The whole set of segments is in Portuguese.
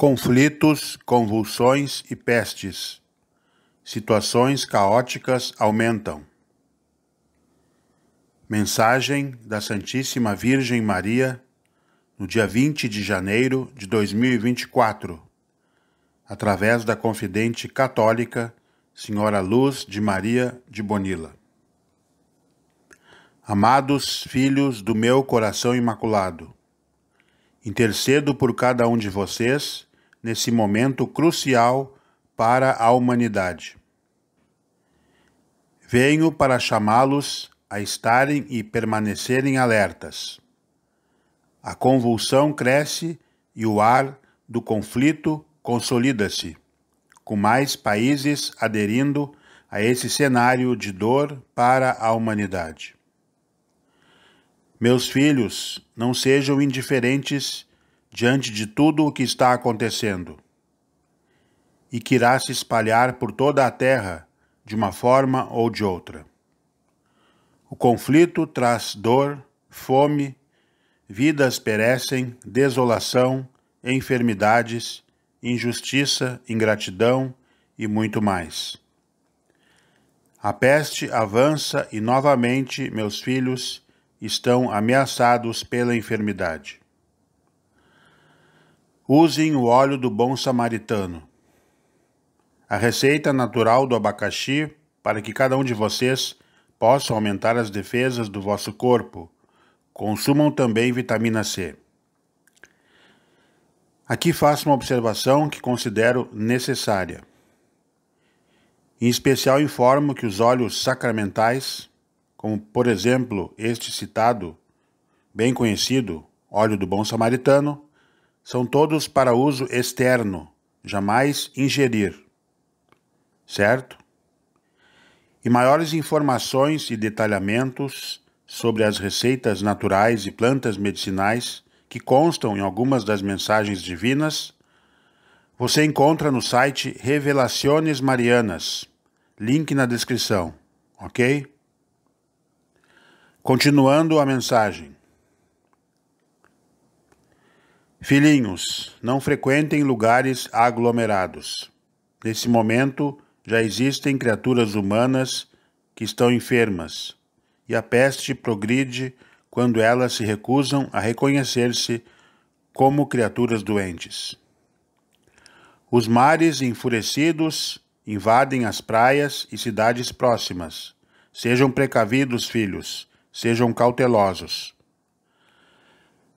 conflitos, convulsões e pestes. Situações caóticas aumentam. Mensagem da Santíssima Virgem Maria, no dia 20 de janeiro de 2024, através da confidente católica Senhora Luz de Maria de Bonilla. Amados filhos do meu coração imaculado, intercedo por cada um de vocês nesse momento crucial para a humanidade. Venho para chamá-los a estarem e permanecerem alertas. A convulsão cresce e o ar do conflito consolida-se, com mais países aderindo a esse cenário de dor para a humanidade. Meus filhos, não sejam indiferentes diante de tudo o que está acontecendo, e que irá se espalhar por toda a terra de uma forma ou de outra. O conflito traz dor, fome, vidas perecem, desolação, enfermidades, injustiça, ingratidão e muito mais. A peste avança e novamente meus filhos estão ameaçados pela enfermidade. Usem o óleo do bom samaritano. A receita natural do abacaxi para que cada um de vocês possa aumentar as defesas do vosso corpo. Consumam também vitamina C. Aqui faço uma observação que considero necessária. Em especial informo que os óleos sacramentais, como por exemplo este citado, bem conhecido, óleo do bom samaritano, são todos para uso externo, jamais ingerir. Certo? E maiores informações e detalhamentos sobre as receitas naturais e plantas medicinais que constam em algumas das mensagens divinas, você encontra no site Revelações Marianas. Link na descrição, ok? Continuando a mensagem. Filhinhos, não frequentem lugares aglomerados. Nesse momento, já existem criaturas humanas que estão enfermas, e a peste progride quando elas se recusam a reconhecer-se como criaturas doentes. Os mares enfurecidos invadem as praias e cidades próximas. Sejam precavidos, filhos, sejam cautelosos.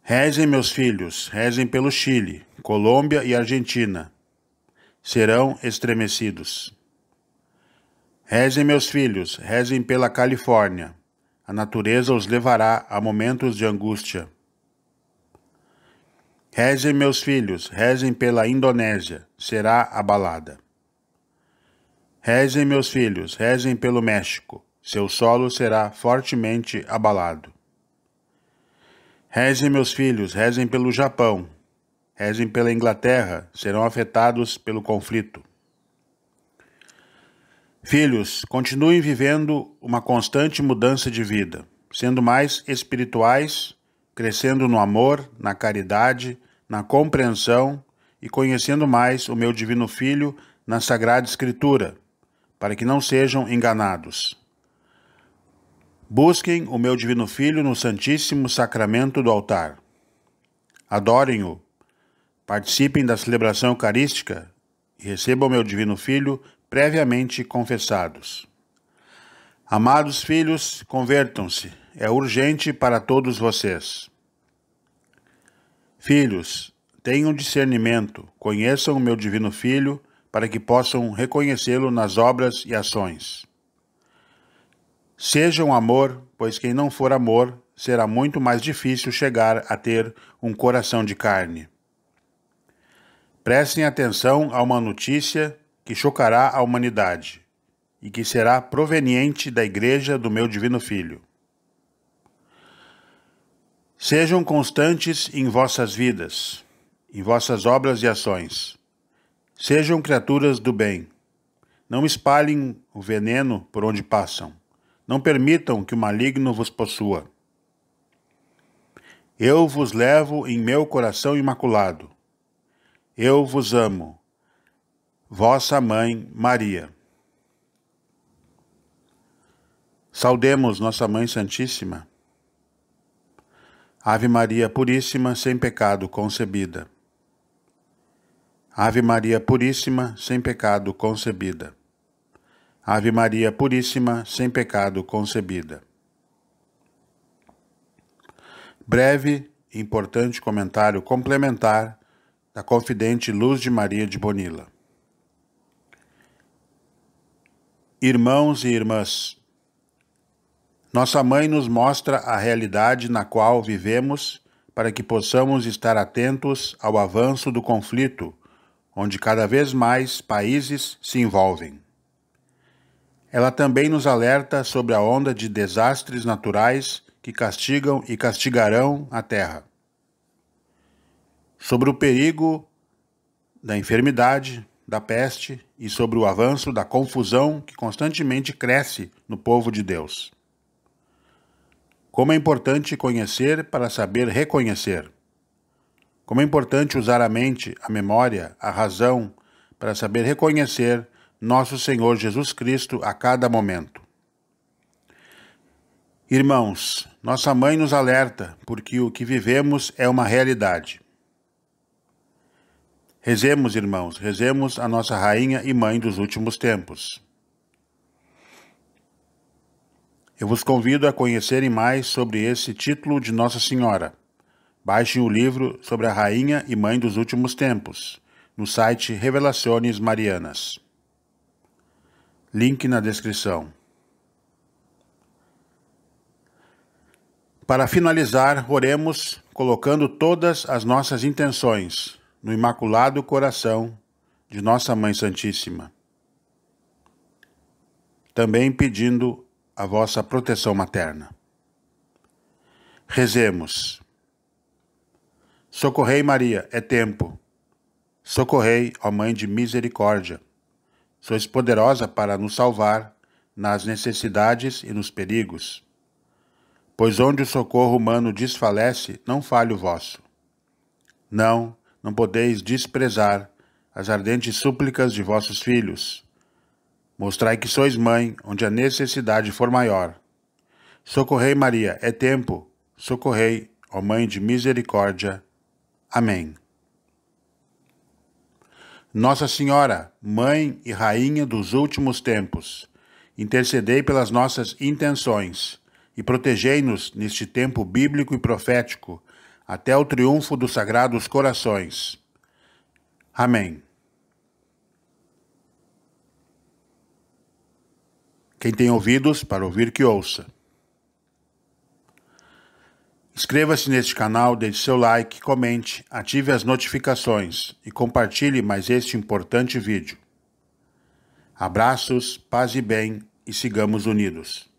Rezem, meus filhos, rezem pelo Chile, Colômbia e Argentina. Serão estremecidos. Rezem, meus filhos, rezem pela Califórnia. A natureza os levará a momentos de angústia. Rezem, meus filhos, rezem pela Indonésia. Será abalada. Rezem, meus filhos, rezem pelo México. Seu solo será fortemente abalado. Rezem, meus filhos, rezem pelo Japão, rezem pela Inglaterra, serão afetados pelo conflito. Filhos, continuem vivendo uma constante mudança de vida, sendo mais espirituais, crescendo no amor, na caridade, na compreensão e conhecendo mais o meu Divino Filho na Sagrada Escritura, para que não sejam enganados. Busquem o meu Divino Filho no Santíssimo Sacramento do altar. Adorem-o. Participem da celebração eucarística e recebam o meu Divino Filho previamente confessados. Amados filhos, convertam-se. É urgente para todos vocês. Filhos, tenham discernimento, conheçam o meu Divino Filho, para que possam reconhecê-lo nas obras e ações. Seja um amor, pois quem não for amor será muito mais difícil chegar a ter um coração de carne. Prestem atenção a uma notícia que chocará a humanidade e que será proveniente da Igreja do meu Divino Filho. Sejam constantes em vossas vidas, em vossas obras e ações. Sejam criaturas do bem. Não espalhem o veneno por onde passam. Não permitam que o maligno vos possua. Eu vos levo em meu coração imaculado. Eu vos amo. Vossa Mãe Maria. Saudemos Nossa Mãe Santíssima. Ave Maria Puríssima, sem pecado concebida. Ave Maria Puríssima, sem pecado concebida. Ave Maria Puríssima, sem pecado concebida. Breve e importante comentário complementar da confidente Luz de Maria de Bonilla. Irmãos e irmãs, nossa mãe nos mostra a realidade na qual vivemos para que possamos estar atentos ao avanço do conflito, onde cada vez mais países se envolvem. Ela também nos alerta sobre a onda de desastres naturais que castigam e castigarão a Terra. Sobre o perigo da enfermidade, da peste e sobre o avanço da confusão que constantemente cresce no povo de Deus. Como é importante conhecer para saber reconhecer. Como é importante usar a mente, a memória, a razão para saber reconhecer nosso Senhor Jesus Cristo a cada momento. Irmãos, nossa mãe nos alerta porque o que vivemos é uma realidade. Rezemos, irmãos, rezemos a nossa rainha e mãe dos últimos tempos. Eu vos convido a conhecerem mais sobre esse título de Nossa Senhora. Baixem o livro sobre a rainha e mãe dos últimos tempos no site Revelações Marianas. Link na descrição. Para finalizar, oremos colocando todas as nossas intenções no Imaculado Coração de Nossa Mãe Santíssima. Também pedindo a vossa proteção materna. Rezemos. Socorrei, Maria, é tempo. Socorrei, ó Mãe de Misericórdia sois poderosa para nos salvar nas necessidades e nos perigos. Pois onde o socorro humano desfalece, não falha o vosso. Não, não podeis desprezar as ardentes súplicas de vossos filhos. Mostrai que sois mãe, onde a necessidade for maior. Socorrei, Maria, é tempo, socorrei, ó Mãe de misericórdia. Amém. Nossa Senhora, Mãe e Rainha dos últimos tempos, intercedei pelas nossas intenções e protegei-nos neste tempo bíblico e profético, até o triunfo dos sagrados corações. Amém. Quem tem ouvidos para ouvir, que ouça. Inscreva-se neste canal, deixe seu like, comente, ative as notificações e compartilhe mais este importante vídeo. Abraços, paz e bem e sigamos unidos.